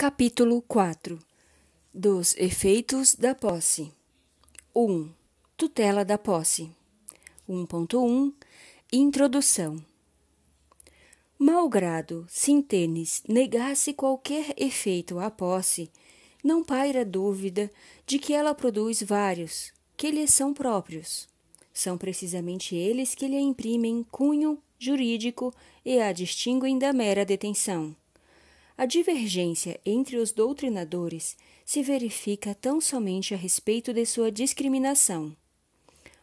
Capítulo 4 Dos efeitos da posse 1. Tutela da posse 1.1 Introdução Malgrado Sintenes negasse qualquer efeito à posse, não paira dúvida de que ela produz vários, que lhe são próprios. São precisamente eles que lhe imprimem cunho jurídico e a distinguem da mera detenção. A divergência entre os doutrinadores se verifica tão somente a respeito de sua discriminação.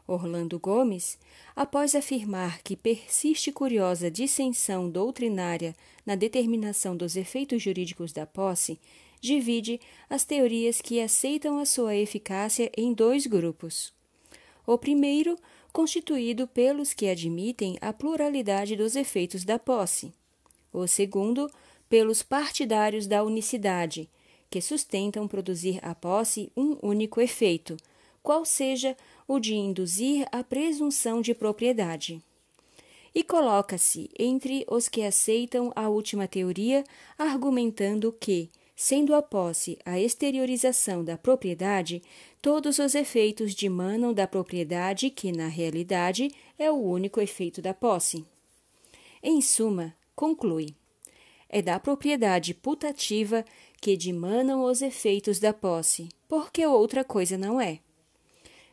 Orlando Gomes, após afirmar que persiste curiosa dissensão doutrinária na determinação dos efeitos jurídicos da posse, divide as teorias que aceitam a sua eficácia em dois grupos. O primeiro, constituído pelos que admitem a pluralidade dos efeitos da posse. O segundo, pelos partidários da unicidade, que sustentam produzir a posse um único efeito, qual seja o de induzir a presunção de propriedade. E coloca-se entre os que aceitam a última teoria, argumentando que, sendo a posse a exteriorização da propriedade, todos os efeitos dimanam da propriedade, que na realidade é o único efeito da posse. Em suma, conclui é da propriedade putativa que dimanam os efeitos da posse, porque outra coisa não é.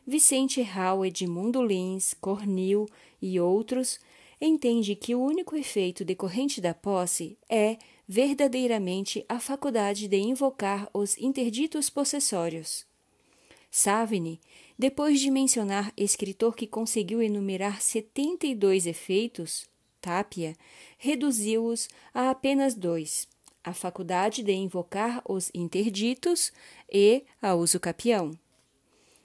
Vicente Hall, Edmundo Lins, Cornil e outros entende que o único efeito decorrente da posse é, verdadeiramente, a faculdade de invocar os interditos possessórios. Savini, depois de mencionar escritor que conseguiu enumerar 72 efeitos, Tapia, reduziu-os a apenas dois: a faculdade de invocar os interditos e a uso capião.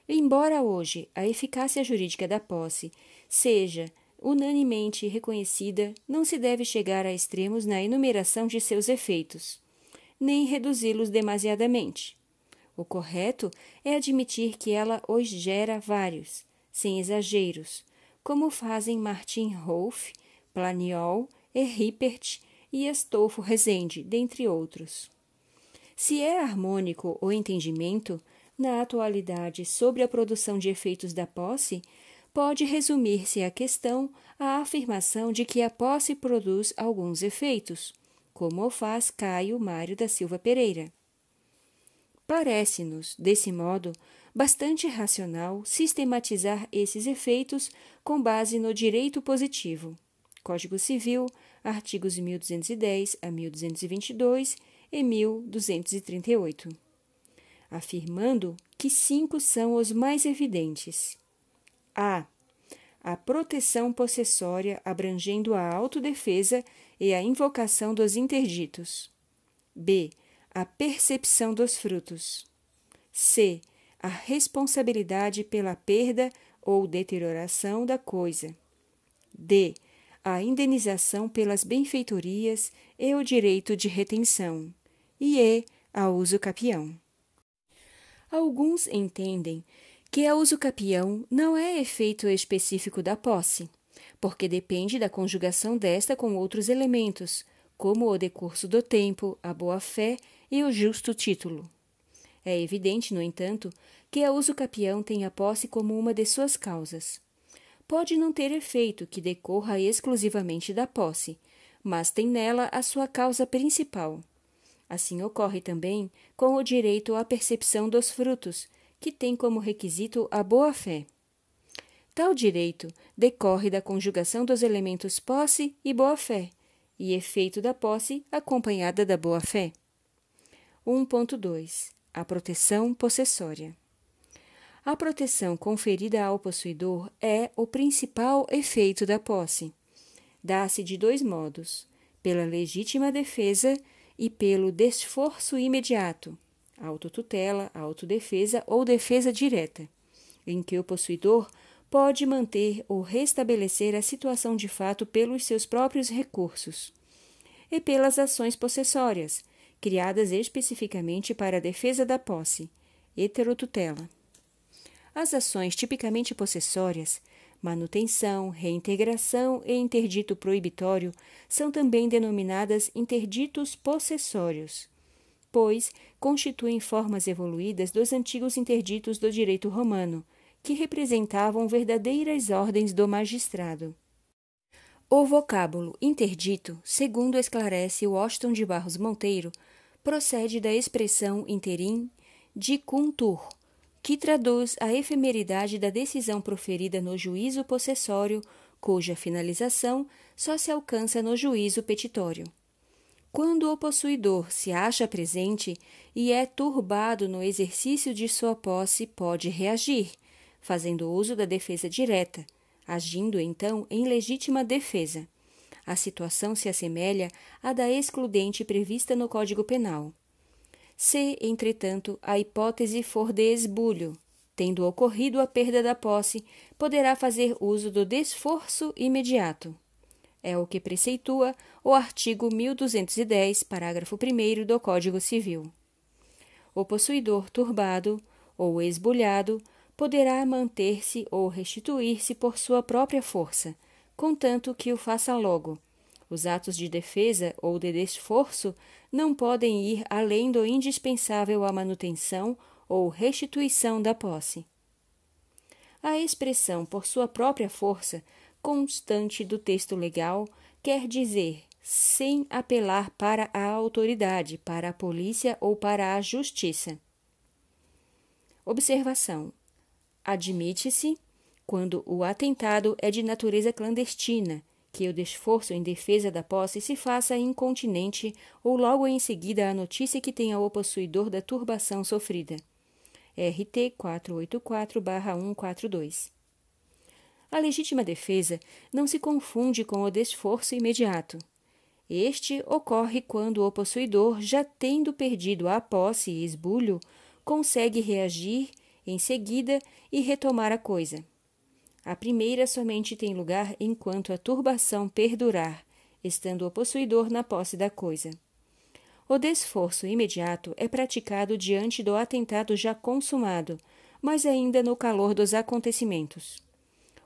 Embora hoje a eficácia jurídica da posse seja unanimemente reconhecida, não se deve chegar a extremos na enumeração de seus efeitos, nem reduzi-los demasiadamente. O correto é admitir que ela os gera vários, sem exageros, como fazem Martin Rolfe Planiol e Rippert e Estolfo Rezende, dentre outros. Se é harmônico o entendimento, na atualidade sobre a produção de efeitos da posse, pode resumir-se a questão à afirmação de que a posse produz alguns efeitos, como o faz Caio Mário da Silva Pereira. Parece-nos, desse modo, bastante racional sistematizar esses efeitos com base no direito positivo. Código Civil, artigos 1210 a 1222 e 1238, afirmando que cinco são os mais evidentes. A. A proteção possessória abrangendo a autodefesa e a invocação dos interditos. B. A percepção dos frutos. C. A responsabilidade pela perda ou deterioração da coisa. D a indenização pelas benfeitorias e o direito de retenção, e e é a usucapião. Alguns entendem que a usucapião não é efeito específico da posse, porque depende da conjugação desta com outros elementos, como o decurso do tempo, a boa-fé e o justo título. É evidente, no entanto, que a usucapião tem a posse como uma de suas causas pode não ter efeito que decorra exclusivamente da posse, mas tem nela a sua causa principal. Assim ocorre também com o direito à percepção dos frutos, que tem como requisito a boa-fé. Tal direito decorre da conjugação dos elementos posse e boa-fé, e efeito da posse acompanhada da boa-fé. 1.2 A proteção possessória. A proteção conferida ao possuidor é o principal efeito da posse. Dá-se de dois modos: pela legítima defesa e pelo desforço imediato, autotutela, autodefesa ou defesa direta, em que o possuidor pode manter ou restabelecer a situação de fato pelos seus próprios recursos, e pelas ações possessórias, criadas especificamente para a defesa da posse, heterotutela as ações tipicamente possessórias, manutenção, reintegração e interdito proibitório são também denominadas interditos possessórios, pois constituem formas evoluídas dos antigos interditos do direito romano, que representavam verdadeiras ordens do magistrado. O vocábulo interdito, segundo esclarece Washington de Barros Monteiro, procede da expressão interim de contur, que traduz a efemeridade da decisão proferida no juízo possessório, cuja finalização só se alcança no juízo petitório. Quando o possuidor se acha presente e é turbado no exercício de sua posse, pode reagir, fazendo uso da defesa direta, agindo então em legítima defesa. A situação se assemelha à da excludente prevista no Código Penal. Se, entretanto, a hipótese for de esbulho, tendo ocorrido a perda da posse, poderá fazer uso do desforço imediato. É o que preceitua o artigo 1210, parágrafo 1 do Código Civil. O possuidor turbado ou esbulhado poderá manter-se ou restituir-se por sua própria força, contanto que o faça logo. Os atos de defesa ou de desforço não podem ir além do indispensável à manutenção ou restituição da posse. A expressão por sua própria força constante do texto legal quer dizer sem apelar para a autoridade, para a polícia ou para a justiça. Observação: admite-se quando o atentado é de natureza clandestina que o desforço em defesa da posse se faça incontinente ou logo em seguida a notícia que tenha o possuidor da turbação sofrida. RT 484-142 A legítima defesa não se confunde com o desforço imediato. Este ocorre quando o possuidor, já tendo perdido a posse e esbulho, consegue reagir em seguida e retomar a coisa. A primeira somente tem lugar enquanto a turbação perdurar, estando o possuidor na posse da coisa. O desforço imediato é praticado diante do atentado já consumado, mas ainda no calor dos acontecimentos.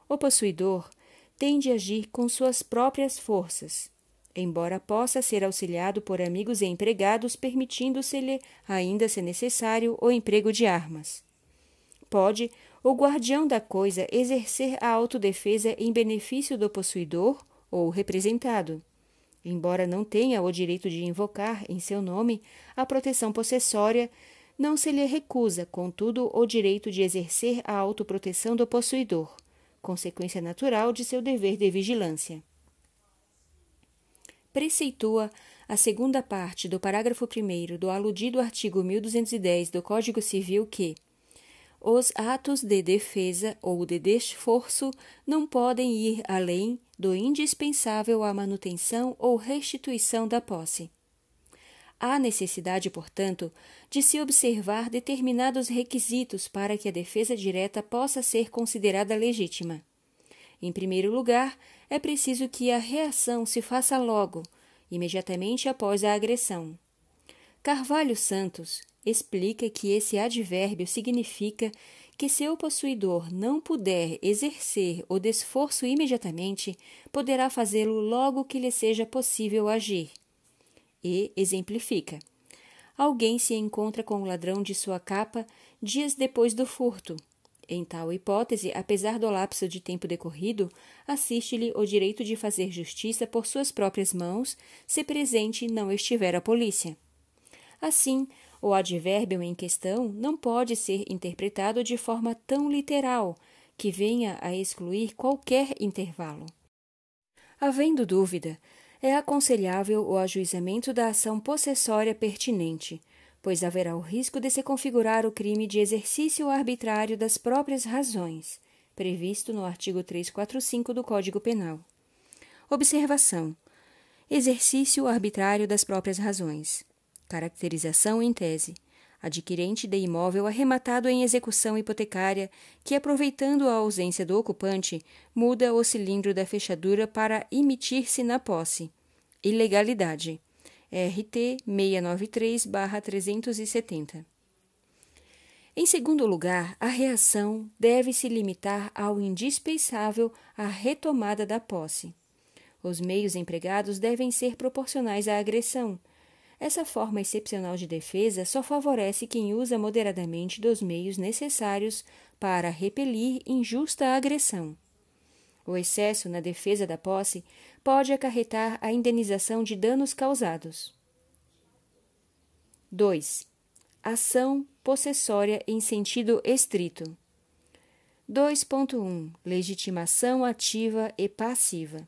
O possuidor tende a agir com suas próprias forças, embora possa ser auxiliado por amigos e empregados, permitindo-se-lhe, ainda se necessário, o emprego de armas. Pode o guardião da coisa exercer a autodefesa em benefício do possuidor ou representado, embora não tenha o direito de invocar em seu nome a proteção possessória, não se lhe recusa, contudo, o direito de exercer a autoproteção do possuidor, consequência natural de seu dever de vigilância. Preceitua a segunda parte do parágrafo 1 do aludido artigo 1210 do Código Civil que, os atos de defesa ou de desforço não podem ir além do indispensável à manutenção ou restituição da posse. Há necessidade, portanto, de se observar determinados requisitos para que a defesa direta possa ser considerada legítima. Em primeiro lugar, é preciso que a reação se faça logo, imediatamente após a agressão. Carvalho Santos, explica que esse advérbio significa que se o possuidor não puder exercer o desforço imediatamente, poderá fazê-lo logo que lhe seja possível agir. E exemplifica: alguém se encontra com o ladrão de sua capa dias depois do furto. Em tal hipótese, apesar do lapso de tempo decorrido, assiste-lhe o direito de fazer justiça por suas próprias mãos, se presente não estiver a polícia. Assim, o advérbio em questão não pode ser interpretado de forma tão literal que venha a excluir qualquer intervalo. Havendo dúvida, é aconselhável o ajuizamento da ação possessória pertinente, pois haverá o risco de se configurar o crime de exercício arbitrário das próprias razões, previsto no artigo 345 do Código Penal. Observação: exercício arbitrário das próprias razões. Caracterização em tese. Adquirente de imóvel arrematado em execução hipotecária, que, aproveitando a ausência do ocupante, muda o cilindro da fechadura para emitir-se na posse. Ilegalidade. RT 693-370. Em segundo lugar, a reação deve se limitar ao indispensável à retomada da posse. Os meios empregados devem ser proporcionais à agressão, essa forma excepcional de defesa só favorece quem usa moderadamente dos meios necessários para repelir injusta agressão. O excesso na defesa da posse pode acarretar a indenização de danos causados. 2. Ação possessória em sentido estrito. 2.1 Legitimação ativa e passiva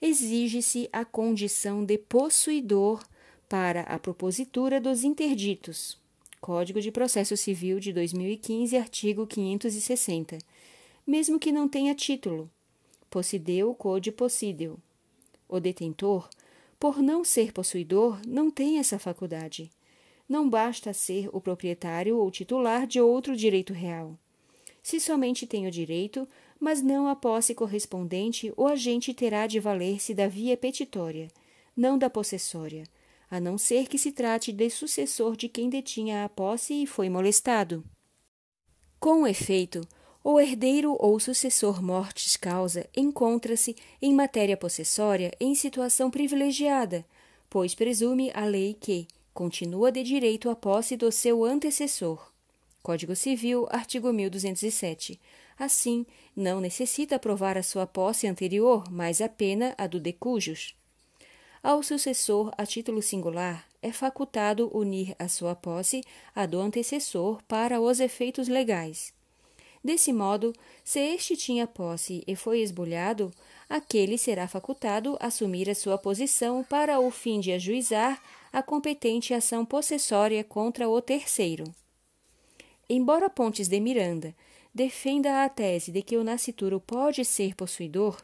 exige-se a condição de possuidor para a propositura dos interditos. Código de Processo Civil de 2015, artigo 560. Mesmo que não tenha título. Possideu code possideu. O detentor, por não ser possuidor, não tem essa faculdade. Não basta ser o proprietário ou titular de outro direito real se somente tem o direito, mas não a posse correspondente, o agente terá de valer-se da via petitória, não da possessória, a não ser que se trate de sucessor de quem detinha a posse e foi molestado. Com efeito, o herdeiro ou sucessor mortis causa encontra-se, em matéria possessória, em situação privilegiada, pois presume a lei que continua de direito a posse do seu antecessor. Código Civil, artigo 1207. Assim, não necessita provar a sua posse anterior, mas apenas a do decujus. Ao sucessor, a título singular, é facultado unir a sua posse à do antecessor para os efeitos legais. Desse modo, se este tinha posse e foi esbulhado, aquele será facultado assumir a sua posição para o fim de ajuizar a competente ação possessória contra o terceiro. Embora Pontes de Miranda defenda a tese de que o nascituro pode ser possuidor,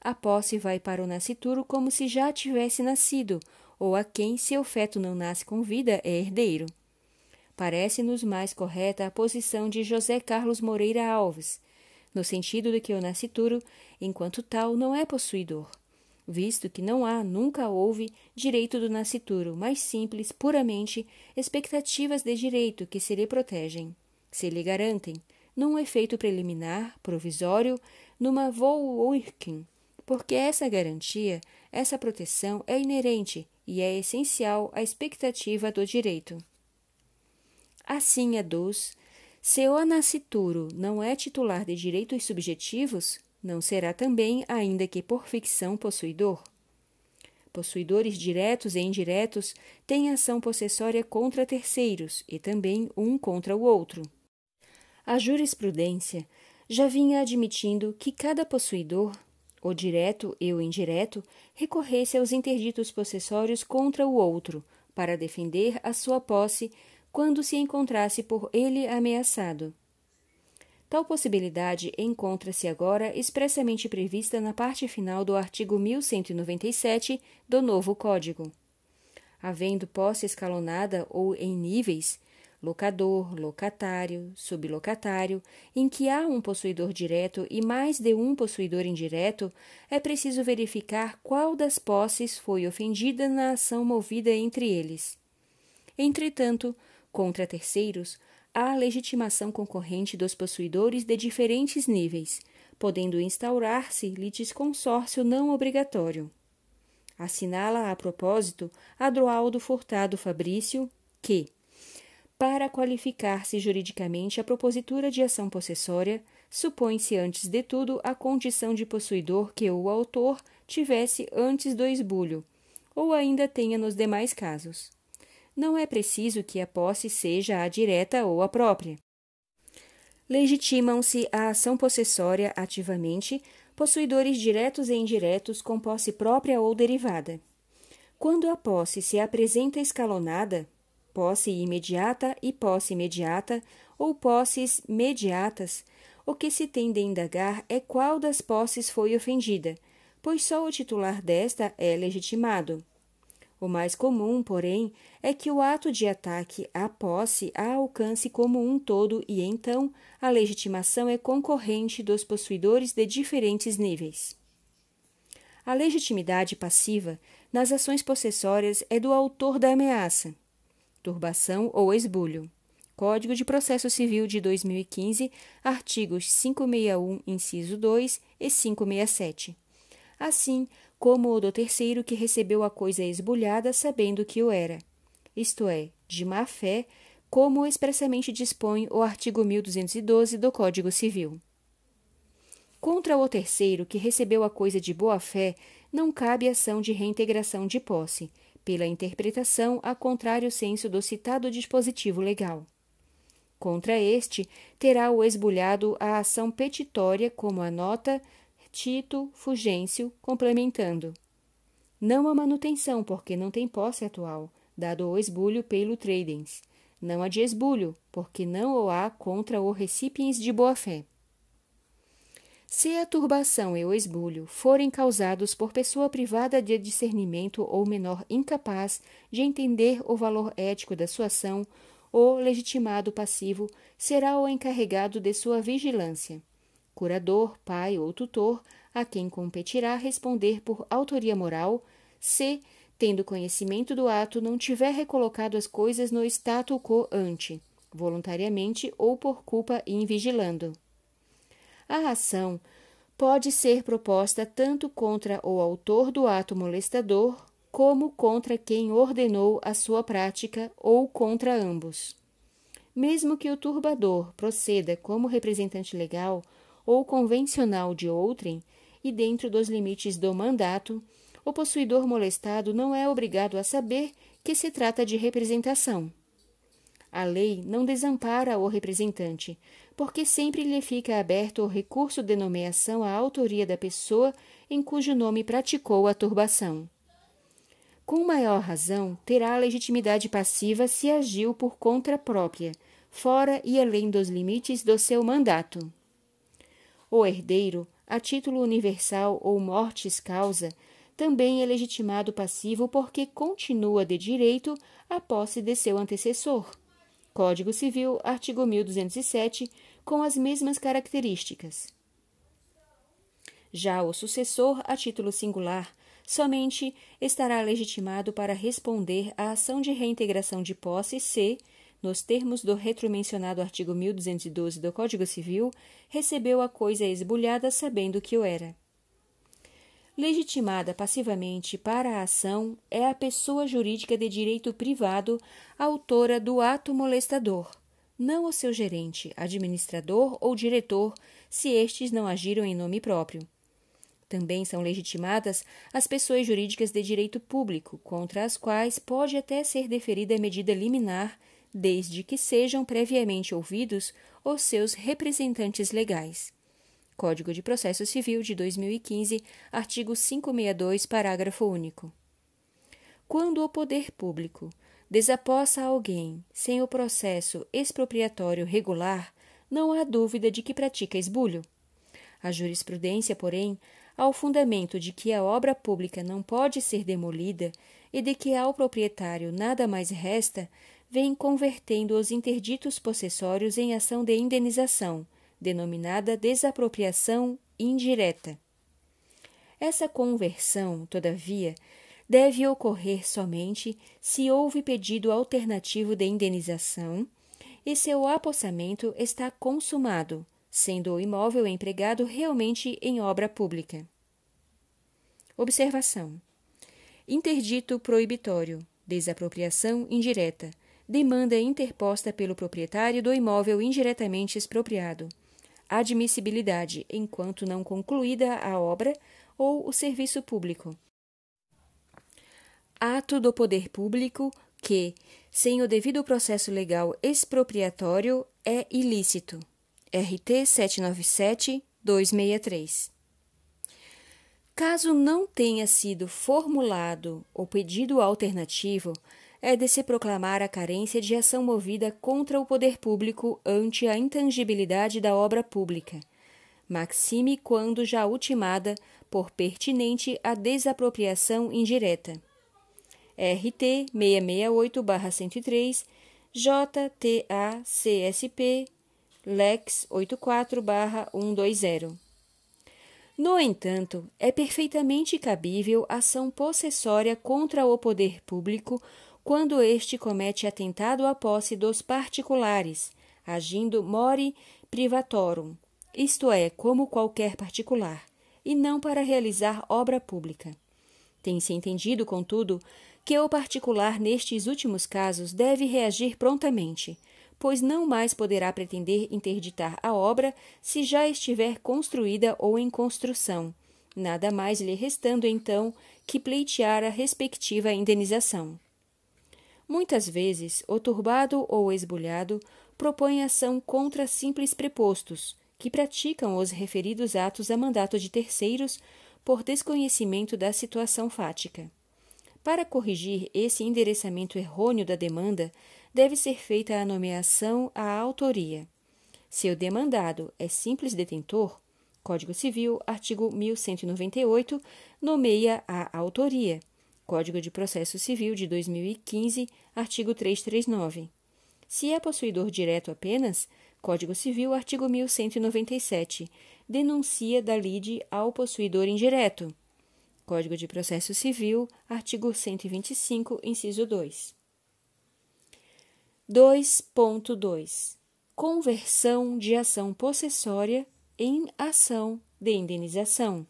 a posse vai para o nascituro como se já tivesse nascido, ou a quem, se o feto não nasce com vida, é herdeiro. Parece-nos mais correta a posição de José Carlos Moreira Alves, no sentido de que o nascituro, enquanto tal, não é possuidor, visto que não há, nunca houve, direito do nascituro, mais simples, puramente, expectativas de direito que se lhe protegem se lhe garantem, num efeito preliminar, provisório, numa Wohlwirkung, porque essa garantia, essa proteção é inerente e é essencial à expectativa do direito. Assim, a dos, se o nascituro não é titular de direitos subjetivos, não será também, ainda que por ficção, possuidor. Possuidores diretos e indiretos têm ação possessória contra terceiros e também um contra o outro a jurisprudência já vinha admitindo que cada possuidor, o direto e o indireto, recorresse aos interditos possessórios contra o outro, para defender a sua posse quando se encontrasse por ele ameaçado. Tal possibilidade encontra-se agora expressamente prevista na parte final do artigo 1197 do novo Código. Havendo posse escalonada ou em níveis, locador, locatário, sublocatário, em que há um possuidor direto e mais de um possuidor indireto, é preciso verificar qual das posses foi ofendida na ação movida entre eles. Entretanto, contra terceiros, há legitimação concorrente dos possuidores de diferentes níveis, podendo instaurar-se litisconsórcio não obrigatório. Assinala a propósito Adroaldo Furtado Fabrício que, para qualificar-se juridicamente a propositura de ação possessória, supõe-se antes de tudo a condição de possuidor que o autor tivesse antes do esbulho, ou ainda tenha nos demais casos. Não é preciso que a posse seja a direta ou a própria. Legitimam-se a ação possessória ativamente possuidores diretos e indiretos com posse própria ou derivada. Quando a posse se apresenta escalonada, posse imediata e posse imediata, ou posses mediatas, o que se tem de indagar é qual das posses foi ofendida, pois só o titular desta é legitimado. O mais comum, porém, é que o ato de ataque à posse a alcance como um todo e então a legitimação é concorrente dos possuidores de diferentes níveis. A legitimidade passiva nas ações possessórias é do autor da ameaça, turbação ou esbulho. Código de Processo Civil de 2015, artigos 561, inciso 2 e 567. Assim como o do terceiro que recebeu a coisa esbulhada sabendo que o era, isto é, de má fé, como expressamente dispõe o artigo 1212 do Código Civil. Contra o terceiro que recebeu a coisa de boa fé, não cabe ação de reintegração de posse, pela interpretação a contrário senso do citado dispositivo legal. Contra este, terá o esbulhado a ação petitória como a nota Tito Fugêncio complementando. Não a manutenção, porque não tem posse atual, dado o esbulho pelo tradens. Não a de esbulho, porque não o há contra o recipiens de boa-fé se a turbação e o esbulho forem causados por pessoa privada de discernimento ou menor incapaz de entender o valor ético da sua ação, o legitimado passivo será o encarregado de sua vigilância, curador, pai ou tutor, a quem competirá responder por autoria moral, se, tendo conhecimento do ato, não tiver recolocado as coisas no status quo ante, voluntariamente ou por culpa invigilando a ação pode ser proposta tanto contra o autor do ato molestador, como contra quem ordenou a sua prática ou contra ambos. Mesmo que o turbador proceda como representante legal ou convencional de outrem, e dentro dos limites do mandato, o possuidor molestado não é obrigado a saber que se trata de representação. A lei não desampara o representante, porque sempre lhe fica aberto o recurso de nomeação à autoria da pessoa em cujo nome praticou a turbação. Com maior razão, terá a legitimidade passiva se agiu por conta própria, fora e além dos limites do seu mandato. O herdeiro, a título universal ou mortis causa, também é legitimado passivo porque continua de direito a posse de seu antecessor. Código Civil, artigo 1207, com as mesmas características. Já o sucessor, a título singular, somente estará legitimado para responder à ação de reintegração de posse se, nos termos do retromencionado artigo 1212 do Código Civil, recebeu a coisa esbulhada sabendo que o era legitimada passivamente para a ação é a pessoa jurídica de direito privado autora do ato molestador, não o seu gerente, administrador ou diretor, se estes não agiram em nome próprio. Também são legitimadas as pessoas jurídicas de direito público, contra as quais pode até ser deferida medida liminar, desde que sejam previamente ouvidos os seus representantes legais. Código de Processo Civil de 2015, artigo 562, parágrafo único. Quando o poder público desapossa alguém sem o processo expropriatório regular, não há dúvida de que pratica esbulho. A jurisprudência, porém, ao fundamento de que a obra pública não pode ser demolida e de que ao proprietário nada mais resta, vem convertendo os interditos possessórios em ação de indenização, denominada desapropriação indireta. Essa conversão, todavia, deve ocorrer somente se houve pedido alternativo de indenização e seu apossamento está consumado, sendo o imóvel empregado realmente em obra pública. Observação: Interdito proibitório, desapropriação indireta, demanda interposta pelo proprietário do imóvel indiretamente expropriado admissibilidade enquanto não concluída a obra ou o serviço público. Ato do poder público que, sem o devido processo legal expropriatório, é ilícito. RT 797-263. Caso não tenha sido formulado o pedido alternativo, é de se proclamar a carência de ação movida contra o poder público ante a intangibilidade da obra pública, maxime quando já ultimada por pertinente a desapropriação indireta. RT 668-103, JTA-CSP, Lex 84-120. No entanto, é perfeitamente cabível ação possessória contra o poder público quando este comete atentado à posse dos particulares, agindo more privatorum, isto é, como qualquer particular, e não para realizar obra pública. Tem-se entendido, contudo, que o particular nestes últimos casos deve reagir prontamente, pois não mais poderá pretender interditar a obra se já estiver construída ou em construção, nada mais lhe restando então que pleitear a respectiva indenização. Muitas vezes, o turbado ou esbulhado propõe ação contra simples prepostos, que praticam os referidos atos a mandato de terceiros por desconhecimento da situação fática. Para corrigir esse endereçamento errôneo da demanda, deve ser feita a nomeação à autoria. Se o demandado é simples detentor, Código Civil, artigo 1198, nomeia a autoria. Código de Processo Civil de 2015, artigo 339. Se é possuidor direto apenas, Código Civil, artigo 1197, denuncia da lide ao possuidor indireto. Código de Processo Civil, artigo 125, inciso 2. 2.2 Conversão de ação possessória em ação de indenização.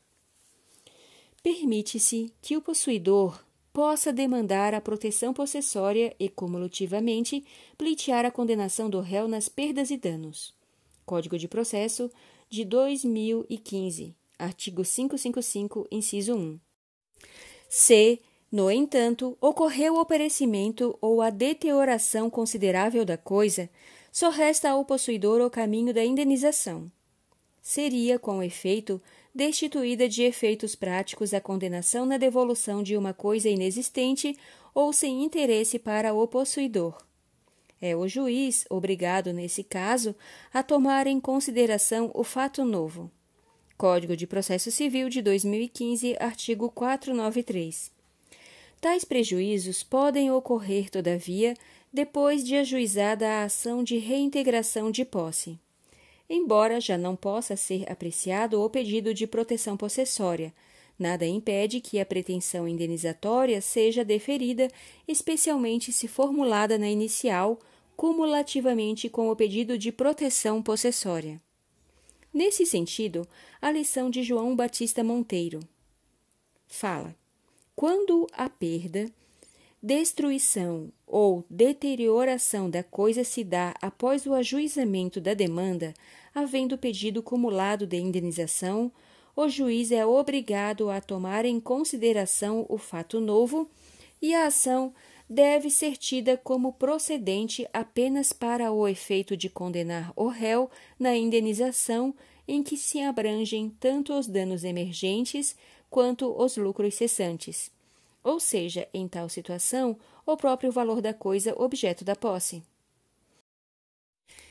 Permite-se que o possuidor possa demandar a proteção possessória e, cumulativamente, pleitear a condenação do réu nas perdas e danos. Código de Processo de 2015, artigo 555, inciso 1. C. No entanto, ocorreu o perecimento ou a deterioração considerável da coisa, só resta ao possuidor o caminho da indenização. Seria, com efeito, destituída de efeitos práticos a condenação na devolução de uma coisa inexistente ou sem interesse para o possuidor. É o juiz obrigado, nesse caso, a tomar em consideração o fato novo. Código de Processo Civil de 2015, artigo 493. Tais prejuízos podem ocorrer, todavia, depois de ajuizada a ação de reintegração de posse embora já não possa ser apreciado o pedido de proteção possessória. Nada impede que a pretensão indenizatória seja deferida, especialmente se formulada na inicial, cumulativamente com o pedido de proteção possessória. Nesse sentido, a lição de João Batista Monteiro fala: quando a perda, destruição ou deterioração da coisa se dá após o ajuizamento da demanda, havendo pedido cumulado de indenização, o juiz é obrigado a tomar em consideração o fato novo e a ação deve ser tida como procedente apenas para o efeito de condenar o réu na indenização em que se abrangem tanto os danos emergentes quanto os lucros cessantes, ou seja, em tal situação, o próprio valor da coisa objeto da posse.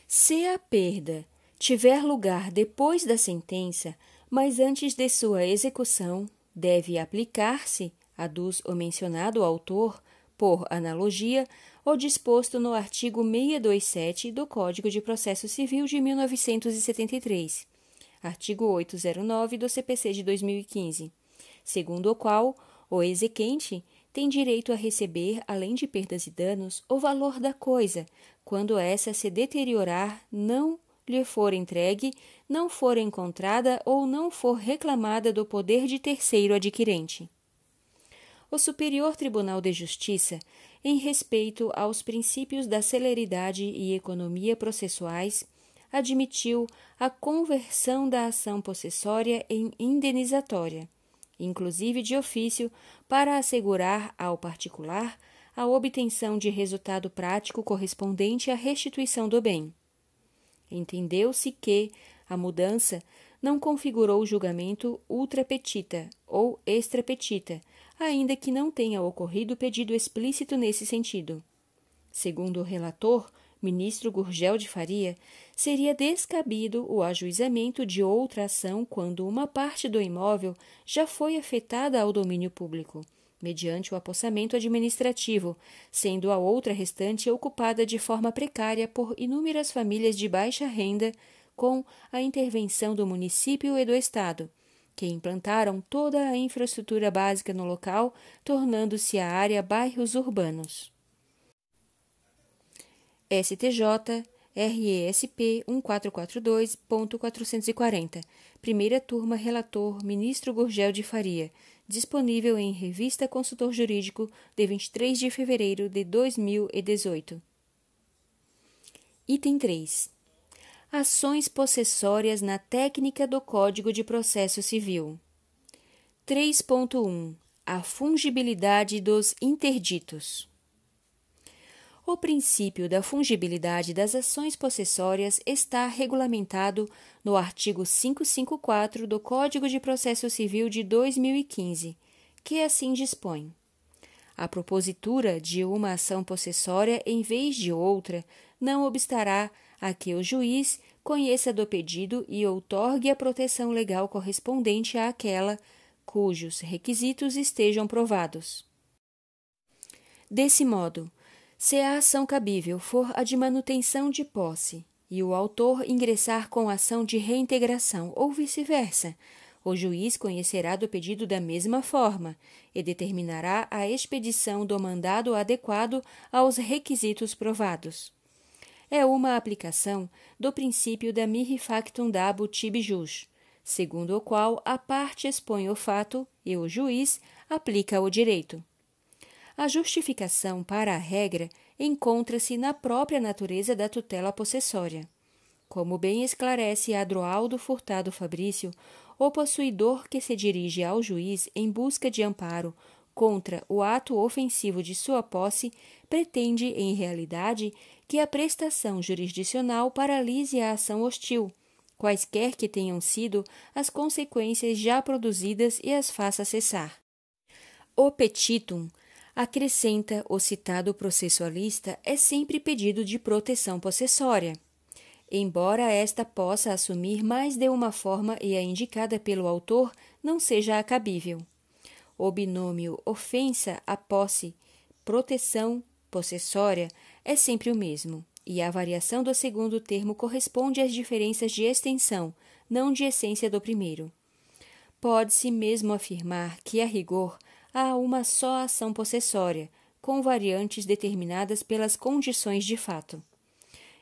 Se a perda tiver lugar depois da sentença, mas antes de sua execução, deve aplicar-se a dos o mencionado autor, por analogia, o disposto no artigo 627 do Código de Processo Civil de 1973, artigo 809 do CPC de 2015, segundo o qual o exequente tem direito a receber, além de perdas e danos, o valor da coisa, quando essa se deteriorar não lhe for entregue, não for encontrada ou não for reclamada do poder de terceiro adquirente. O Superior Tribunal de Justiça, em respeito aos princípios da celeridade e economia processuais, admitiu a conversão da ação possessória em indenizatória, inclusive de ofício, para assegurar ao particular a obtenção de resultado prático correspondente à restituição do bem. Entendeu-se que a mudança não configurou o julgamento ultrapetita ou extrapetita, ainda que não tenha ocorrido pedido explícito nesse sentido. Segundo o relator, ministro Gurgel de Faria, seria descabido o ajuizamento de outra ação quando uma parte do imóvel já foi afetada ao domínio público mediante o apossamento administrativo, sendo a outra restante ocupada de forma precária por inúmeras famílias de baixa renda, com a intervenção do município e do Estado, que implantaram toda a infraestrutura básica no local, tornando-se a área bairros urbanos. STJ RESP 1442.440 Primeira turma, relator, ministro Gurgel de Faria disponível em Revista Consultor Jurídico de 23 de fevereiro de 2018. Item 3. Ações possessórias na técnica do Código de Processo Civil. 3.1. A fungibilidade dos interditos. O princípio da fungibilidade das ações possessórias está regulamentado no artigo 554 do Código de Processo Civil de 2015, que assim dispõe: a propositura de uma ação possessória em vez de outra não obstará a que o juiz conheça do pedido e outorgue a proteção legal correspondente àquela cujos requisitos estejam provados. Desse modo, se a ação cabível for a de manutenção de posse e o autor ingressar com ação de reintegração ou vice-versa, o juiz conhecerá do pedido da mesma forma e determinará a expedição do mandado adequado aos requisitos provados. É uma aplicação do princípio da mihi factum dabo tibi jus, segundo o qual a parte expõe o fato e o juiz aplica o direito. A justificação para a regra encontra-se na própria natureza da tutela possessória. Como bem esclarece Adroaldo Furtado Fabrício, o possuidor que se dirige ao juiz em busca de amparo contra o ato ofensivo de sua posse pretende, em realidade, que a prestação jurisdicional paralise a ação hostil, quaisquer que tenham sido as consequências já produzidas e as faça cessar. O petitum Acrescenta o citado processualista é sempre pedido de proteção possessória. Embora esta possa assumir mais de uma forma e a é indicada pelo autor não seja acabível. O binômio ofensa à posse, proteção possessória é sempre o mesmo, e a variação do segundo termo corresponde às diferenças de extensão, não de essência do primeiro. Pode-se mesmo afirmar que, a rigor, há uma só ação possessória, com variantes determinadas pelas condições de fato.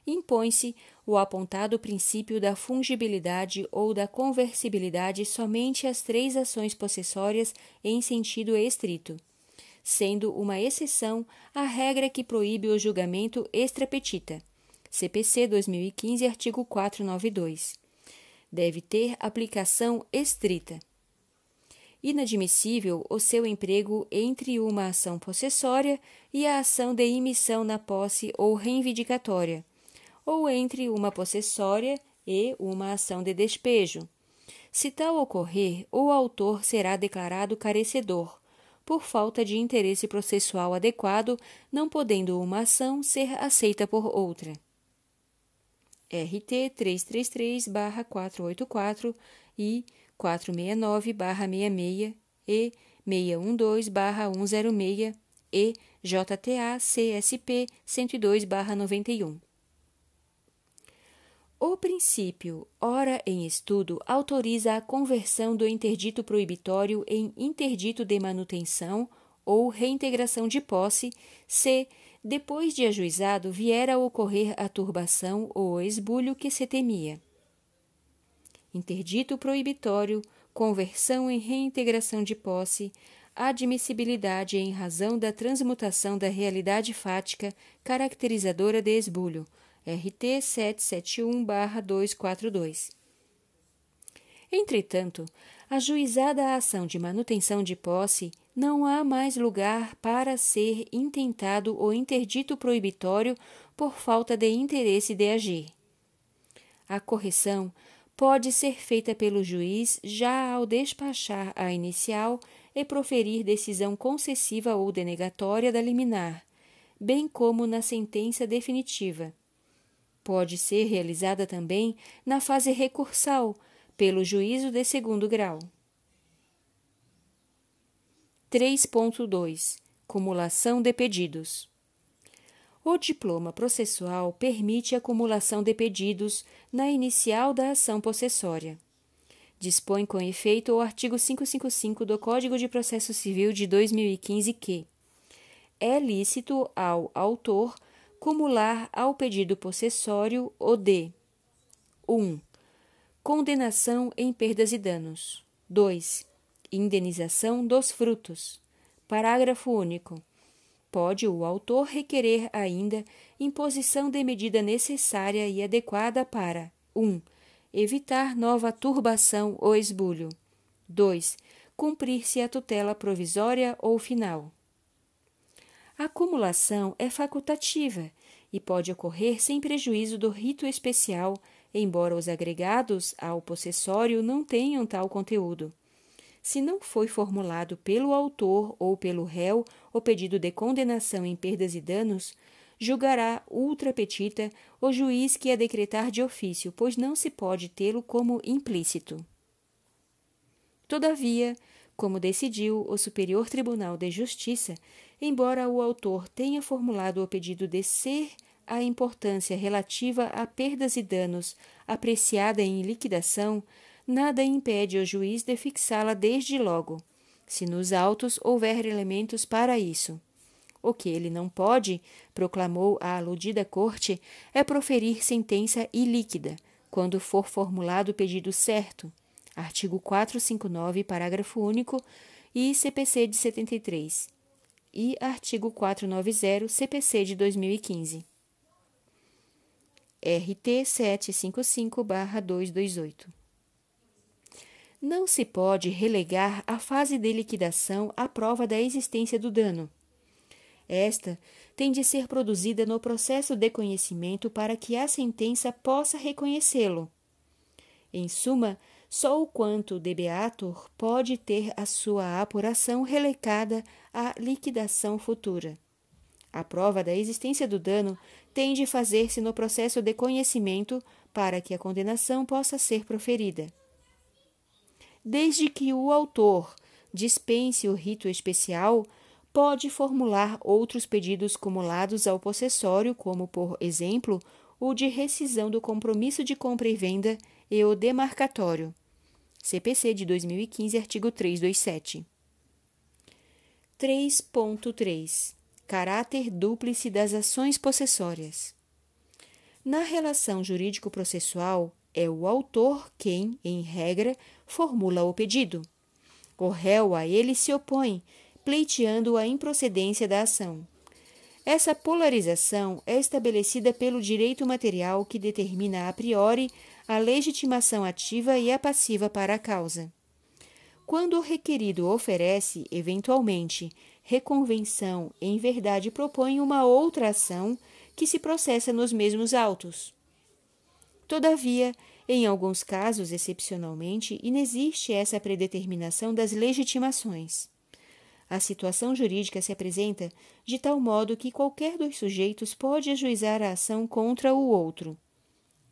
Impõe-se o apontado princípio da fungibilidade ou da conversibilidade somente às três ações possessórias em sentido estrito, sendo uma exceção a regra que proíbe o julgamento extrapetita. CPC 2015, artigo 492. Deve ter aplicação estrita inadmissível o seu emprego entre uma ação possessória e a ação de imissão na posse ou reivindicatória, ou entre uma possessória e uma ação de despejo. Se tal ocorrer, o autor será declarado carecedor, por falta de interesse processual adequado, não podendo uma ação ser aceita por outra. RT 333-484 e 469-66 e 612-106 e JTA CSP 102-91. O princípio ora em estudo autoriza a conversão do interdito proibitório em interdito de manutenção ou reintegração de posse, se, depois de ajuizado, vier a ocorrer a turbação ou esbulho que se temia interdito proibitório, conversão em reintegração de posse, admissibilidade em razão da transmutação da realidade fática caracterizadora de esbulho, RT 771-242. Entretanto, ajuizada a ação de manutenção de posse, não há mais lugar para ser intentado o interdito proibitório por falta de interesse de agir. A correção pode ser feita pelo juiz já ao despachar a inicial e proferir decisão concessiva ou denegatória da liminar, bem como na sentença definitiva. Pode ser realizada também na fase recursal, pelo juízo de segundo grau. 3.2 Cumulação de pedidos o diploma processual permite a acumulação de pedidos na inicial da ação possessória. Dispõe com efeito o artigo 555 do Código de Processo Civil de 2015 que é lícito ao autor cumular ao pedido possessório o de 1. Condenação em perdas e danos. 2. Indenização dos frutos. Parágrafo único pode o autor requerer ainda imposição de medida necessária e adequada para 1. Um, evitar nova turbação ou esbulho. 2. Cumprir-se a tutela provisória ou final. A acumulação é facultativa e pode ocorrer sem prejuízo do rito especial, embora os agregados ao possessório não tenham tal conteúdo se não foi formulado pelo autor ou pelo réu o pedido de condenação em perdas e danos, julgará ultra petita o juiz que a decretar de ofício, pois não se pode tê-lo como implícito. Todavia, como decidiu o Superior Tribunal de Justiça, embora o autor tenha formulado o pedido de ser a importância relativa a perdas e danos apreciada em liquidação, nada impede ao juiz de fixá-la desde logo, se nos autos houver elementos para isso. O que ele não pode, proclamou a aludida corte, é proferir sentença ilíquida, quando for formulado o pedido certo. Artigo 459, parágrafo único, e CPC de 73. E artigo 490, CPC de 2015. RT 755-228 não se pode relegar a fase de liquidação à prova da existência do dano. Esta tem de ser produzida no processo de conhecimento para que a sentença possa reconhecê-lo. Em suma, só o quanto de beator pode ter a sua apuração relegada à liquidação futura. A prova da existência do dano tem de fazer-se no processo de conhecimento para que a condenação possa ser proferida desde que o autor dispense o rito especial, pode formular outros pedidos cumulados ao possessório, como, por exemplo, o de rescisão do compromisso de compra e venda e o demarcatório. CPC de 2015, artigo 327. 3.3 Caráter dúplice das ações possessórias. Na relação jurídico-processual, é o autor quem, em regra, formula o pedido. O réu a ele se opõe, pleiteando a improcedência da ação. Essa polarização é estabelecida pelo direito material que determina a priori a legitimação ativa e a passiva para a causa. Quando o requerido oferece, eventualmente, reconvenção, em verdade propõe uma outra ação que se processa nos mesmos autos. Todavia, em alguns casos, excepcionalmente, inexiste essa predeterminação das legitimações. A situação jurídica se apresenta de tal modo que qualquer dos sujeitos pode ajuizar a ação contra o outro.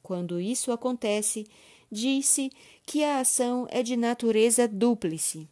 Quando isso acontece, diz-se que a ação é de natureza dúplice.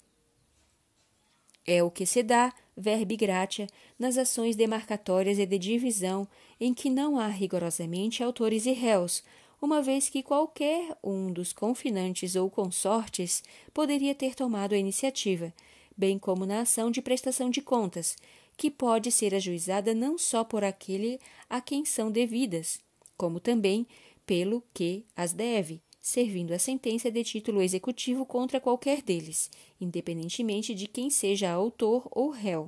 É o que se dá, verbi gratia, nas ações demarcatórias e de divisão, em que não há rigorosamente autores e réus, uma vez que qualquer um dos confinantes ou consortes poderia ter tomado a iniciativa, bem como na ação de prestação de contas, que pode ser ajuizada não só por aquele a quem são devidas, como também pelo que as deve, servindo a sentença de título executivo contra qualquer deles, independentemente de quem seja autor ou réu.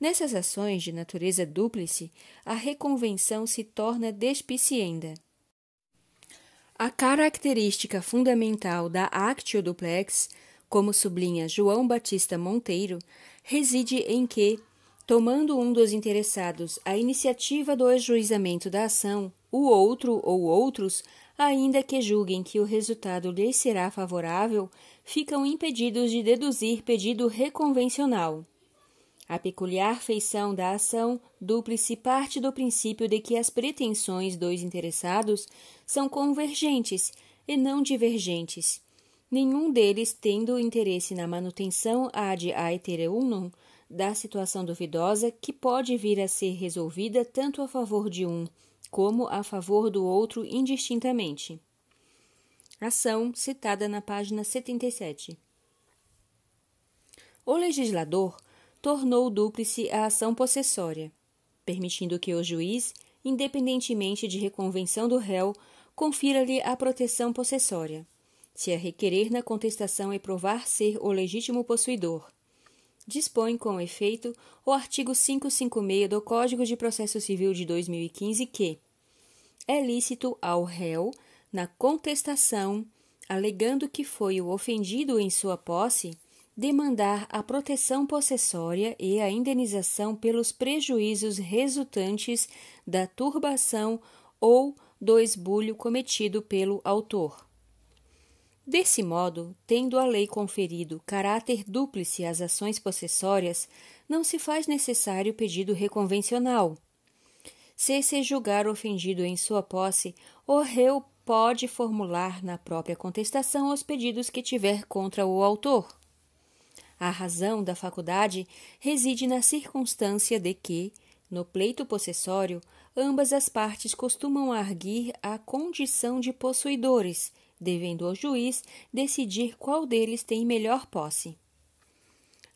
Nessas ações de natureza dúplice, a reconvenção se torna despicienda. A característica fundamental da Actio Duplex, como sublinha João Batista Monteiro, reside em que, tomando um dos interessados a iniciativa do ajuizamento da ação, o outro ou outros, ainda que julguem que o resultado lhes será favorável, ficam impedidos de deduzir pedido reconvencional. A peculiar feição da ação duplice parte do princípio de que as pretensões dos interessados são convergentes e não divergentes. Nenhum deles tendo interesse na manutenção ad aetereunum da situação duvidosa que pode vir a ser resolvida tanto a favor de um como a favor do outro indistintamente. Ação citada na página 77. O legislador tornou dúplice a ação possessória, permitindo que o juiz, independentemente de reconvenção do réu, confira-lhe a proteção possessória, se a requerer na contestação e provar ser o legítimo possuidor. Dispõe, com efeito, o artigo 556 do Código de Processo Civil de 2015 que é lícito ao réu, na contestação, alegando que foi o ofendido em sua posse, demandar a proteção possessória e a indenização pelos prejuízos resultantes da turbação ou do esbulho cometido pelo autor. Desse modo, tendo a lei conferido caráter dúplice às ações possessórias, não se faz necessário pedido reconvencional. Se se julgar ofendido em sua posse, o réu pode formular na própria contestação os pedidos que tiver contra o autor. A razão da faculdade reside na circunstância de que, no pleito possessório, ambas as partes costumam arguir a condição de possuidores, devendo ao juiz decidir qual deles tem melhor posse.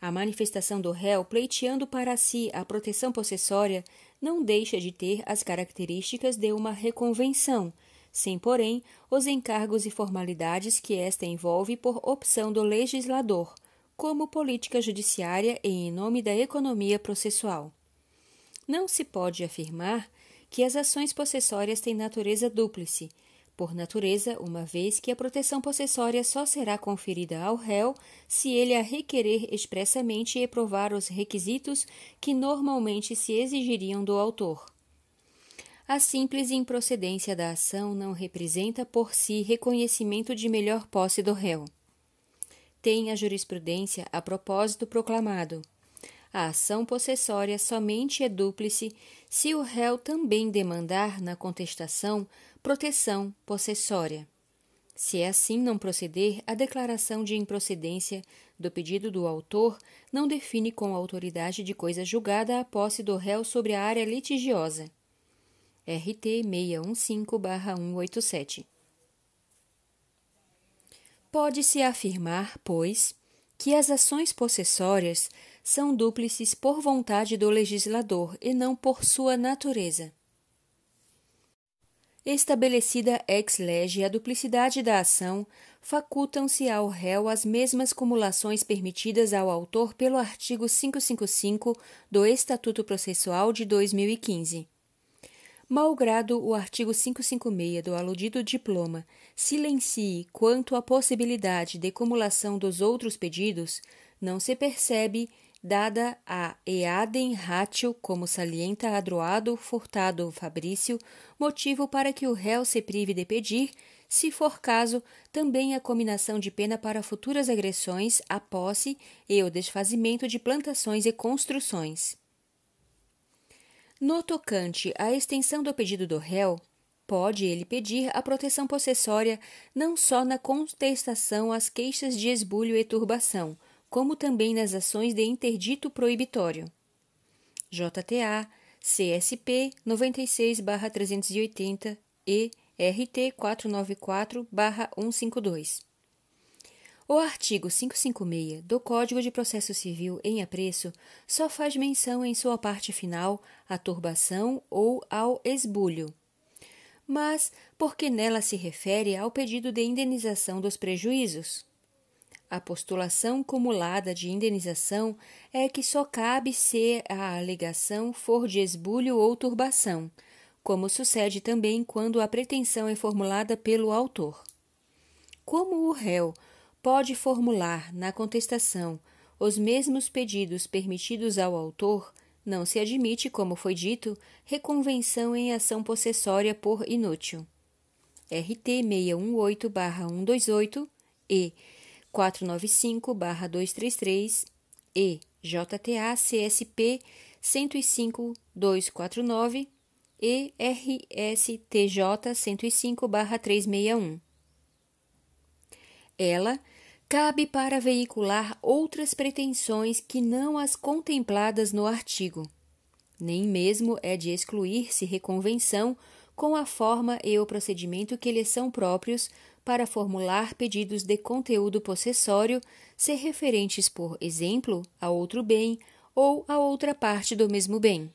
A manifestação do réu pleiteando para si a proteção possessória não deixa de ter as características de uma reconvenção, sem, porém, os encargos e formalidades que esta envolve por opção do legislador, como política judiciária em nome da economia processual. Não se pode afirmar que as ações possessórias têm natureza dúplice, por natureza, uma vez que a proteção possessória só será conferida ao réu se ele a requerer expressamente e provar os requisitos que normalmente se exigiriam do autor. A simples improcedência da ação não representa por si reconhecimento de melhor posse do réu tem a jurisprudência a propósito proclamado. A ação possessória somente é dúplice se o réu também demandar na contestação proteção possessória. Se é assim não proceder, a declaração de improcedência do pedido do autor não define com autoridade de coisa julgada a posse do réu sobre a área litigiosa. RT 615-187 Pode-se afirmar, pois, que as ações possessórias são dúplices por vontade do legislador e não por sua natureza. Estabelecida ex lege a duplicidade da ação, facultam-se ao réu as mesmas cumulações permitidas ao autor pelo artigo 555 do Estatuto Processual de 2015. Malgrado o artigo 556 do aludido diploma silencie quanto à possibilidade de cumulação dos outros pedidos, não se percebe, dada a eadem ratio, como salienta Adroado Furtado Fabrício, motivo para que o réu se prive de pedir, se for caso, também a combinação de pena para futuras agressões, à posse e o desfazimento de plantações e construções. No tocante à extensão do pedido do réu, pode ele pedir a proteção possessória não só na contestação às queixas de esbulho e turbação, como também nas ações de interdito proibitório. JTA, CSP 96/380 e RT 494/152. O artigo 556 do Código de Processo Civil em apreço só faz menção em sua parte final à turbação ou ao esbulho, mas porque nela se refere ao pedido de indenização dos prejuízos. A postulação cumulada de indenização é que só cabe se a alegação for de esbulho ou turbação, como sucede também quando a pretensão é formulada pelo autor. Como o réu pode formular, na contestação, os mesmos pedidos permitidos ao autor, não se admite, como foi dito, reconvenção em ação possessória por inútil. RT 618-128 e 495-233 e JTA CSP 105-249 e RSTJ 105-361. Ela cabe para veicular outras pretensões que não as contempladas no artigo. Nem mesmo é de excluir-se reconvenção com a forma e o procedimento que lhes são próprios para formular pedidos de conteúdo possessório, se referentes, por exemplo, a outro bem ou a outra parte do mesmo bem.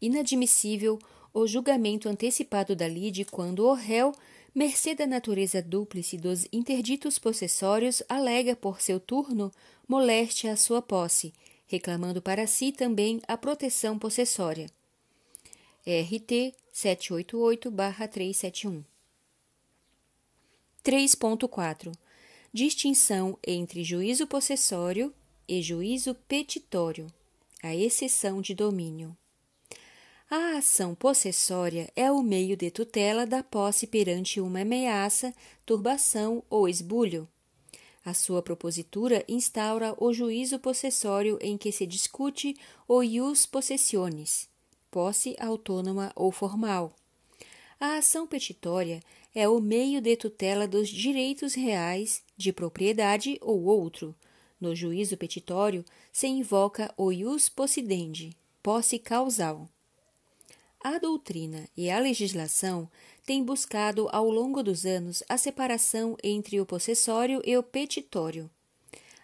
Inadmissível o julgamento antecipado da lide quando o réu mercê da natureza dúplice dos interditos possessórios, alega por seu turno moléstia à sua posse, reclamando para si também a proteção possessória. RT 788-371. 3.4 Distinção entre juízo possessório e juízo petitório, a exceção de domínio. A ação possessória é o meio de tutela da posse perante uma ameaça, turbação ou esbulho. A sua propositura instaura o juízo possessório em que se discute o ius possessionis, posse autônoma ou formal. A ação petitória é o meio de tutela dos direitos reais de propriedade ou outro. No juízo petitório se invoca o ius possidendi, posse causal. A doutrina e a legislação têm buscado ao longo dos anos a separação entre o possessório e o petitório.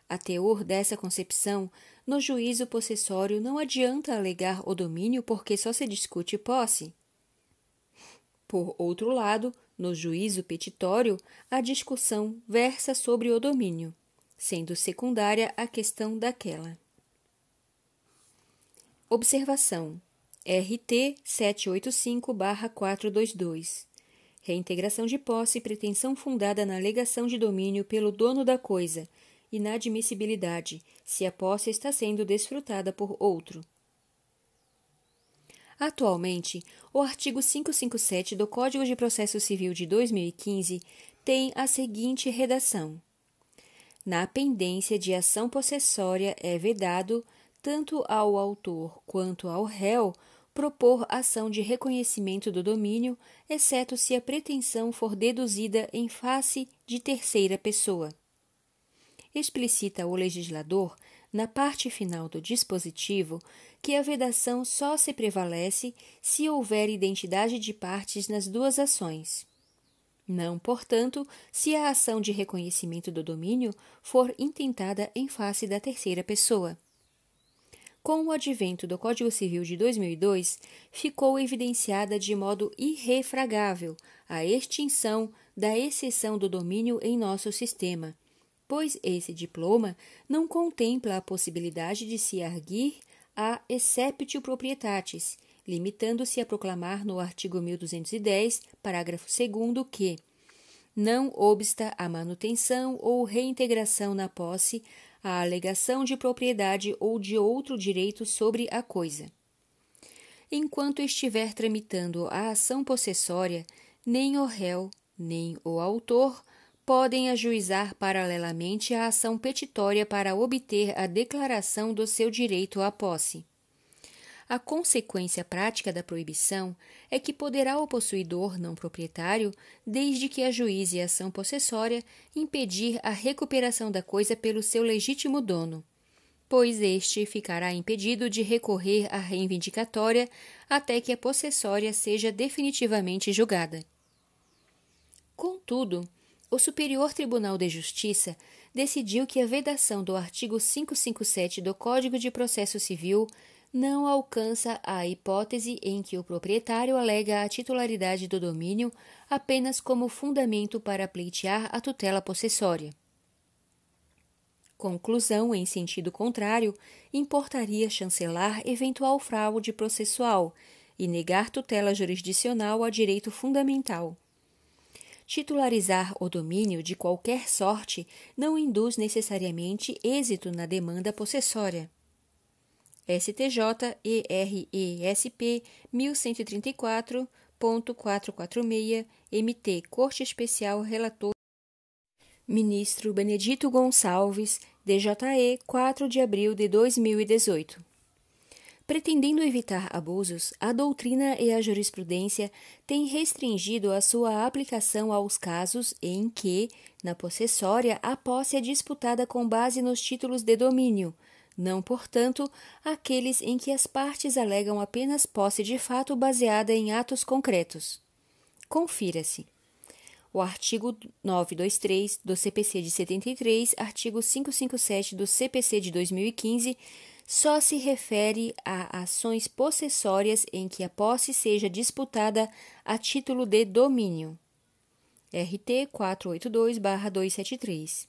A teor dessa concepção, no juízo possessório não adianta alegar o domínio porque só se discute posse. Por outro lado, no juízo petitório, a discussão versa sobre o domínio, sendo secundária a questão daquela. Observação: RT 785-422. Reintegração de posse e pretensão fundada na alegação de domínio pelo dono da coisa. Inadmissibilidade, se a posse está sendo desfrutada por outro. Atualmente, o artigo 557 do Código de Processo Civil de 2015 tem a seguinte redação: Na pendência de ação possessória é vedado tanto ao autor quanto ao réu propor ação de reconhecimento do domínio, exceto se a pretensão for deduzida em face de terceira pessoa. Explicita o legislador, na parte final do dispositivo, que a vedação só se prevalece se houver identidade de partes nas duas ações. Não, portanto, se a ação de reconhecimento do domínio for intentada em face da terceira pessoa. Com o advento do Código Civil de 2002, ficou evidenciada de modo irrefragável a extinção da exceção do domínio em nosso sistema, pois esse diploma não contempla a possibilidade de se arguir a exceptio proprietatis, limitando-se a proclamar no artigo 1210, parágrafo 2 que não obsta a manutenção ou reintegração na posse a alegação de propriedade ou de outro direito sobre a coisa. Enquanto estiver tramitando a ação possessória, nem o réu, nem o autor podem ajuizar paralelamente a ação petitória para obter a declaração do seu direito à posse. A consequência prática da proibição é que poderá o possuidor não proprietário, desde que ajuize a ação possessória, impedir a recuperação da coisa pelo seu legítimo dono, pois este ficará impedido de recorrer à reivindicatória até que a possessória seja definitivamente julgada. Contudo, o Superior Tribunal de Justiça decidiu que a vedação do artigo 557 do Código de Processo Civil não alcança a hipótese em que o proprietário alega a titularidade do domínio apenas como fundamento para pleitear a tutela possessória. Conclusão em sentido contrário importaria chancelar eventual fraude processual e negar tutela jurisdicional a direito fundamental. Titularizar o domínio de qualquer sorte não induz necessariamente êxito na demanda possessória. STJ ERESP 1134.446 MT Corte Especial Relator Ministro Benedito Gonçalves, DJE 4 de abril de 2018. Pretendendo evitar abusos, a doutrina e a jurisprudência têm restringido a sua aplicação aos casos em que, na possessória, a posse é disputada com base nos títulos de domínio, não, portanto, aqueles em que as partes alegam apenas posse de fato baseada em atos concretos. Confira-se. O artigo 923 do CPC de 73, artigo 557 do CPC de 2015, só se refere a ações possessórias em que a posse seja disputada a título de domínio. RT 482/273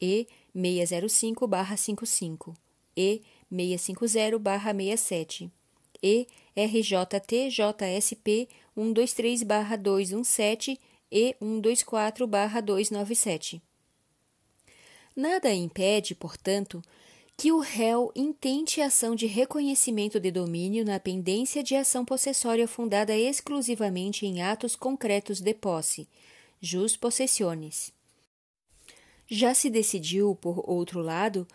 e 605/55. E 650-67 e RJTJSP 123-217 e 124-297. Nada impede, portanto, que o réu intente ação de reconhecimento de domínio na pendência de ação possessória fundada exclusivamente em atos concretos de posse, jus possessiones. Já se decidiu, por outro lado,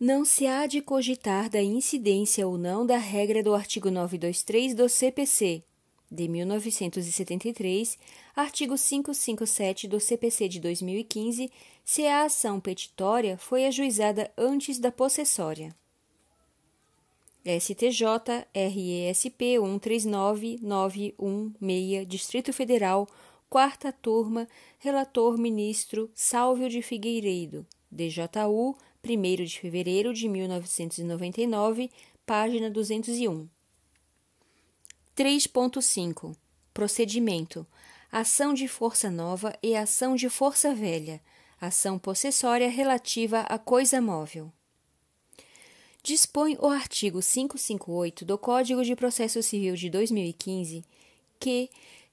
não se há de cogitar da incidência ou não da regra do artigo 923 do CPC de 1973, artigo 557 do CPC de 2015, se a ação petitória foi ajuizada antes da possessória. STJ RESP 139916 Distrito Federal, Quarta Turma, Relator Ministro Sálvio de Figueiredo, DJU 1 de fevereiro de 1999, página 201. 3.5 Procedimento: Ação de força nova e ação de força velha, ação possessória relativa a coisa móvel. Dispõe o artigo 558 do Código de Processo Civil de 2015 que,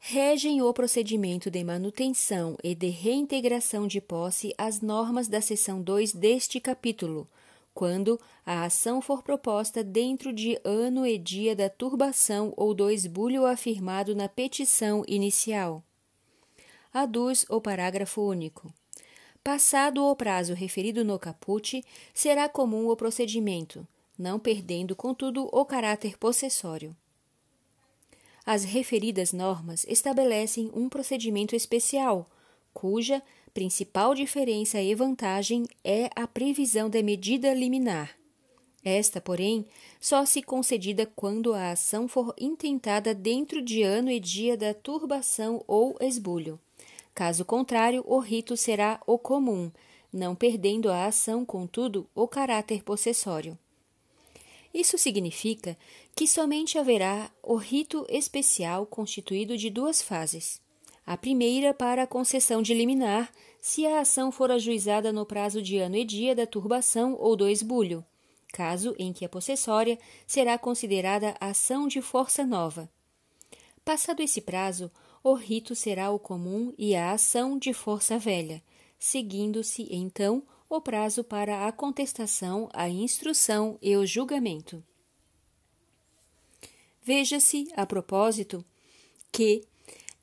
regem o procedimento de manutenção e de reintegração de posse as normas da seção 2 deste capítulo, quando a ação for proposta dentro de ano e dia da turbação ou do esbulho afirmado na petição inicial. Aduz o parágrafo único. Passado o prazo referido no caput, será comum o procedimento, não perdendo, contudo, o caráter possessório. As referidas normas estabelecem um procedimento especial, cuja principal diferença e vantagem é a previsão da medida liminar. Esta, porém, só se concedida quando a ação for intentada dentro de ano e dia da turbação ou esbulho. Caso contrário, o rito será o comum, não perdendo a ação, contudo, o caráter possessório. Isso significa que somente haverá o rito especial constituído de duas fases. A primeira para a concessão de liminar, se a ação for ajuizada no prazo de ano e dia da turbação ou do esbulho, caso em que a possessória será considerada ação de força nova. Passado esse prazo, o rito será o comum e a ação de força velha, seguindo-se então o prazo para a contestação, a instrução e o julgamento. Veja-se, a propósito, que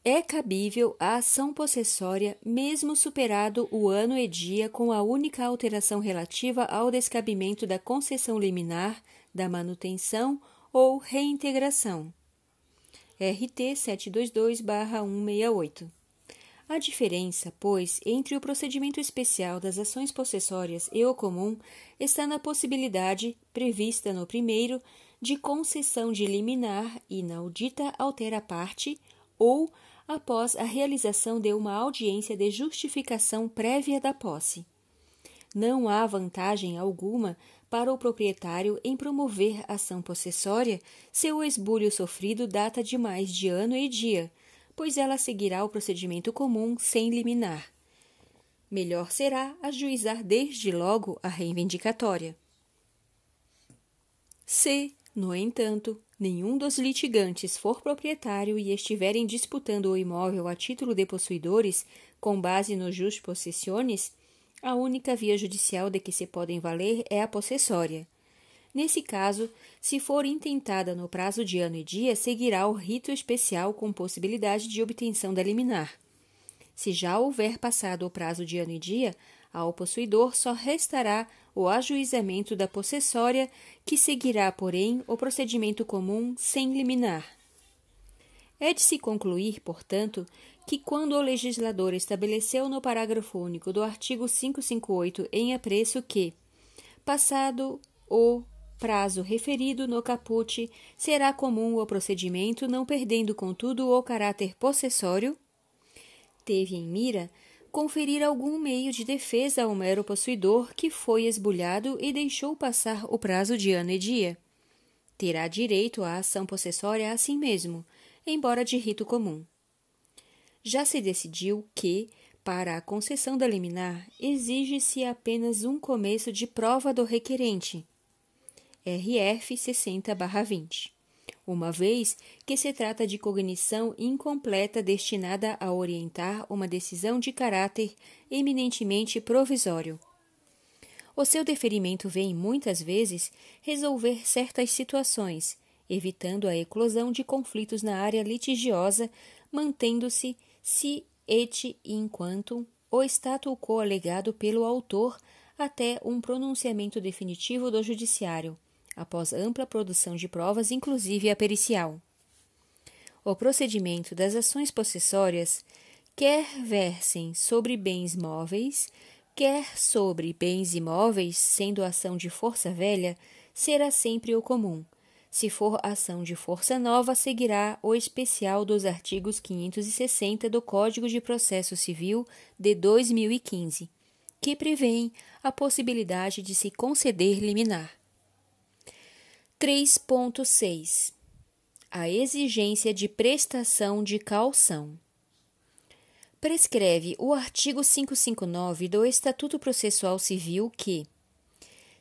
é cabível a ação possessória mesmo superado o ano e dia com a única alteração relativa ao descabimento da concessão liminar, da manutenção ou reintegração. RT 722/168 a diferença, pois, entre o procedimento especial das ações possessórias e o comum está na possibilidade, prevista no primeiro, de concessão de liminar inaudita altera parte ou após a realização de uma audiência de justificação prévia da posse. Não há vantagem alguma para o proprietário em promover ação possessória se o esbulho sofrido data de mais de ano e dia pois ela seguirá o procedimento comum sem liminar. Melhor será ajuizar desde logo a reivindicatória. Se, no entanto, nenhum dos litigantes for proprietário e estiverem disputando o imóvel a título de possuidores, com base no jus possessiones, a única via judicial de que se podem valer é a possessória. Nesse caso, se for intentada no prazo de ano e dia, seguirá o rito especial com possibilidade de obtenção da liminar. Se já houver passado o prazo de ano e dia, ao possuidor só restará o ajuizamento da possessória, que seguirá, porém, o procedimento comum sem liminar. É de se concluir, portanto, que quando o legislador estabeleceu no parágrafo único do artigo 558 em apreço que, passado o prazo referido no caput, será comum o procedimento, não perdendo, contudo, o caráter possessório? Teve em mira conferir algum meio de defesa ao mero possuidor que foi esbulhado e deixou passar o prazo de ano e dia. Terá direito à ação possessória assim mesmo, embora de rito comum. Já se decidiu que, para a concessão da liminar, exige-se apenas um começo de prova do requerente, RF 60-20. Uma vez que se trata de cognição incompleta destinada a orientar uma decisão de caráter eminentemente provisório. O seu deferimento vem, muitas vezes, resolver certas situações, evitando a eclosão de conflitos na área litigiosa, mantendo-se se et enquanto o status quo alegado pelo autor até um pronunciamento definitivo do judiciário, após ampla produção de provas, inclusive a pericial. O procedimento das ações possessórias quer versem sobre bens móveis, quer sobre bens imóveis, sendo ação de força velha, será sempre o comum. Se for ação de força nova, seguirá o especial dos artigos 560 do Código de Processo Civil de 2015, que prevêem a possibilidade de se conceder liminar. 3.6 A exigência de prestação de calção. Prescreve o artigo 559 do Estatuto Processual Civil que,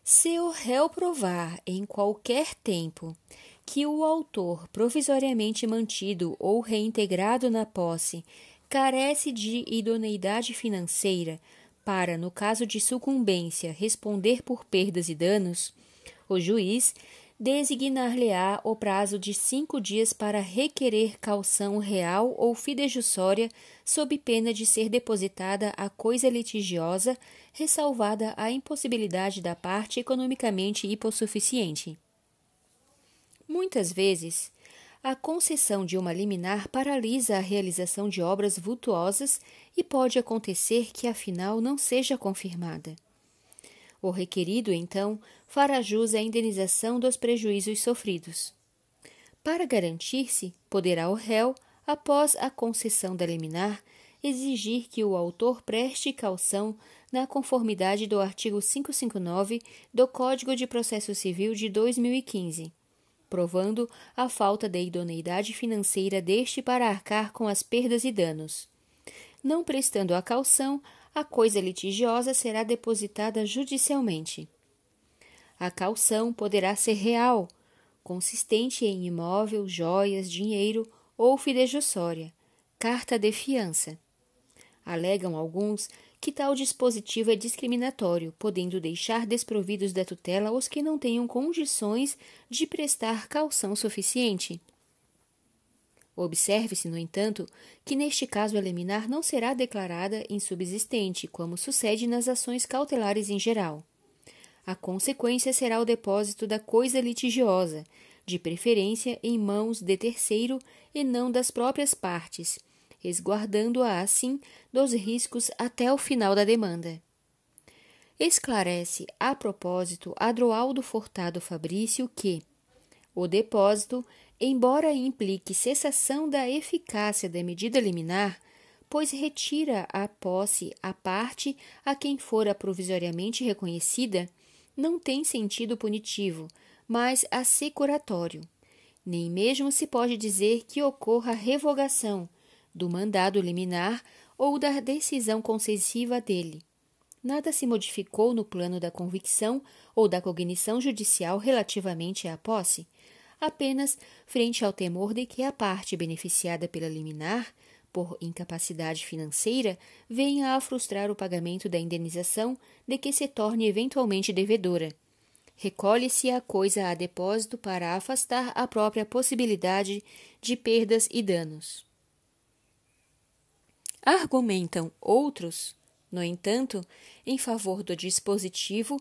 se o réu provar em qualquer tempo que o autor provisoriamente mantido ou reintegrado na posse carece de idoneidade financeira para, no caso de sucumbência, responder por perdas e danos, o juiz designar-lhe-á o prazo de cinco dias para requerer calção real ou fidejussória, sob pena de ser depositada a coisa litigiosa, ressalvada a impossibilidade da parte economicamente hipossuficiente. Muitas vezes, a concessão de uma liminar paralisa a realização de obras vultuosas e pode acontecer que, afinal, não seja confirmada. O requerido, então, fará jus à indenização dos prejuízos sofridos. Para garantir-se, poderá o réu, após a concessão da liminar, exigir que o autor preste caução na conformidade do artigo 559 do Código de Processo Civil de 2015, provando a falta de idoneidade financeira deste para arcar com as perdas e danos. Não prestando a caução, a coisa litigiosa será depositada judicialmente. A calção poderá ser real, consistente em imóvel, joias, dinheiro ou fidejussória, carta de fiança. Alegam alguns que tal dispositivo é discriminatório, podendo deixar desprovidos da tutela os que não tenham condições de prestar calção suficiente. Observe-se, no entanto, que neste caso a liminar não será declarada insubsistente, como sucede nas ações cautelares em geral. A consequência será o depósito da coisa litigiosa, de preferência em mãos de terceiro e não das próprias partes, resguardando-a assim dos riscos até o final da demanda. Esclarece a propósito Adroaldo Furtado Fabrício que o depósito embora implique cessação da eficácia da medida liminar, pois retira a posse à parte a quem fora provisoriamente reconhecida, não tem sentido punitivo, mas assecuratório. Nem mesmo se pode dizer que ocorra revogação do mandado liminar ou da decisão concessiva dele. Nada se modificou no plano da convicção ou da cognição judicial relativamente à posse apenas frente ao temor de que a parte beneficiada pela liminar, por incapacidade financeira, venha a frustrar o pagamento da indenização de que se torne eventualmente devedora. Recolhe-se a coisa a depósito para afastar a própria possibilidade de perdas e danos. Argumentam outros, no entanto, em favor do dispositivo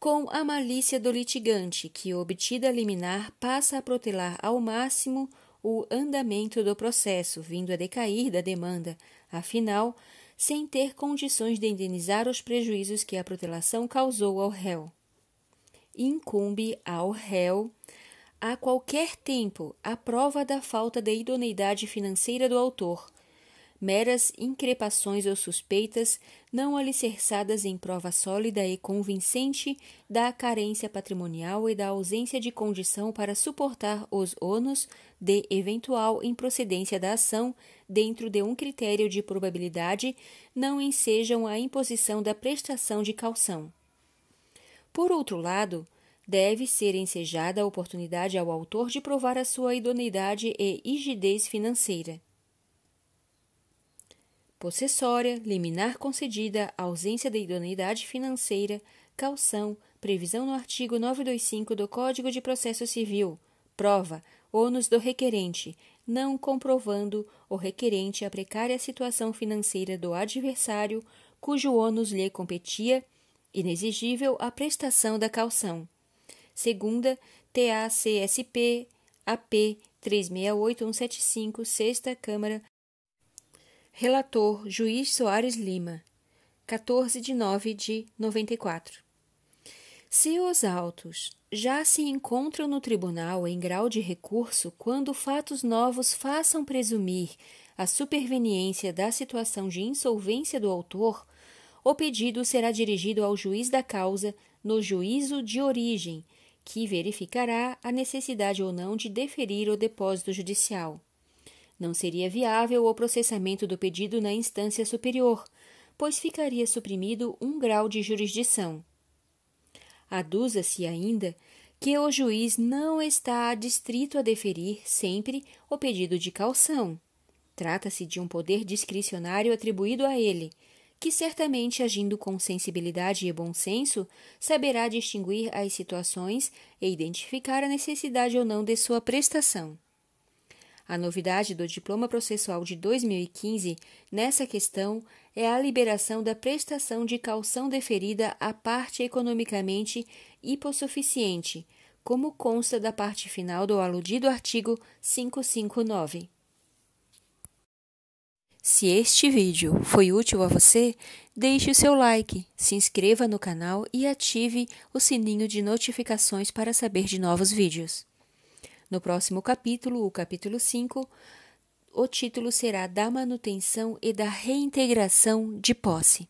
com a malícia do litigante, que, obtida a liminar, passa a protelar ao máximo o andamento do processo, vindo a decair da demanda, afinal, sem ter condições de indenizar os prejuízos que a protelação causou ao réu. Incumbe ao réu, a qualquer tempo, a prova da falta de idoneidade financeira do autor, meras increpações ou suspeitas não alicerçadas em prova sólida e convincente da carência patrimonial e da ausência de condição para suportar os ônus de eventual improcedência da ação dentro de um critério de probabilidade não ensejam a imposição da prestação de calção. Por outro lado, deve ser ensejada a oportunidade ao autor de provar a sua idoneidade e rigidez financeira possessória, liminar concedida, ausência de idoneidade financeira, calção, previsão no artigo 925 do Código de Processo Civil, prova, ônus do requerente, não comprovando o requerente a precária situação financeira do adversário, cujo ônus lhe competia, inexigível a prestação da calção. Segunda, TACSP AP 368175, Sexta Câmara, Relator Juiz Soares Lima, 14 de 9 de 94. Se os autos já se encontram no tribunal em grau de recurso quando fatos novos façam presumir a superveniência da situação de insolvência do autor, o pedido será dirigido ao juiz da causa no juízo de origem, que verificará a necessidade ou não de deferir o depósito judicial. Não seria viável o processamento do pedido na instância superior, pois ficaria suprimido um grau de jurisdição. Adusa-se ainda que o juiz não está adstrito a deferir sempre o pedido de calção. Trata-se de um poder discricionário atribuído a ele, que certamente, agindo com sensibilidade e bom senso, saberá distinguir as situações e identificar a necessidade ou não de sua prestação. A novidade do Diploma Processual de 2015 nessa questão é a liberação da prestação de calção deferida à parte economicamente hipossuficiente, como consta da parte final do aludido artigo 559. Se este vídeo foi útil a você, deixe o seu like, se inscreva no canal e ative o sininho de notificações para saber de novos vídeos. No próximo capítulo, o capítulo 5, o título será Da manutenção e da reintegração de posse.